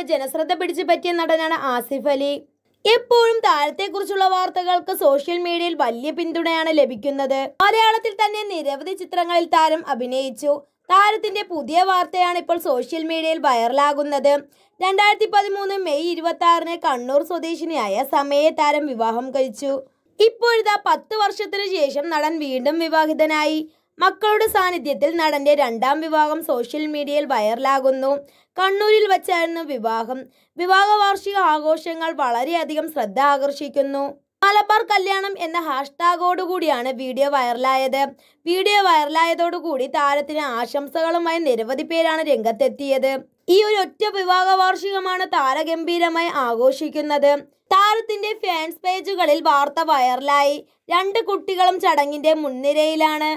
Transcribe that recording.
ഇന്ത്യയുടെ ജനശ്രദ്ധ പിടിച്ചു പറ്റിയ നടനാണ് ആസിഫ് അലി എപ്പോഴും താരത്തെക്കുറിച്ചുള്ള വാർത്തകൾക്ക് സോഷ്യൽ മീഡിയയിൽ വലിയ പിന്തുണയാണ് ലഭിക്കുന്നത് മലയാളത്തിൽ തന്നെ നിരവധി ചിത്രങ്ങളിൽ താരം അഭിനയിച്ചു താരത്തിന്റെ പുതിയ വാർത്തയാണ് ഇപ്പോൾ സോഷ്യൽ മീഡിയയിൽ വൈറലാകുന്നത് രണ്ടായിരത്തി പതിമൂന്ന് മെയ് ഇരുപത്തി ആറിന് കണ്ണൂർ സ്വദേശിനിയായ സമയ താരം വിവാഹം കഴിച്ചു ഇപ്പോഴിതാ പത്ത് വർഷത്തിനു ശേഷം നടൻ വീണ്ടും വിവാഹിതനായി മക്കളുടെ സാന്നിധ്യത്തിൽ നടന്റെ രണ്ടാം വിവാഹം സോഷ്യൽ മീഡിയയിൽ വൈറലാകുന്നു കണ്ണൂരിൽ വച്ചായിരുന്നു വിവാഹം വിവാഹ വാർഷിക ആഘോഷങ്ങൾ വളരെയധികം ശ്രദ്ധ ആകർഷിക്കുന്നു മലബാർ കല്യാണം എന്ന ഹാഷ്ടാഗോടുകൂടിയാണ് വീഡിയോ വൈറലായത് വീഡിയോ വൈറലായതോടുകൂടി താരത്തിന് ആശംസകളുമായി നിരവധി പേരാണ് രംഗത്തെത്തിയത് ഈ ഒരു ഒറ്റ വിവാഹ വാർഷികമാണ് താരഗംഭീരമായി ആഘോഷിക്കുന്നത് താരത്തിന്റെ ഫാൻസ് പേജുകളിൽ വാർത്ത വൈറലായി രണ്ട് കുട്ടികളും ചടങ്ങിന്റെ മുൻനിരയിലാണ്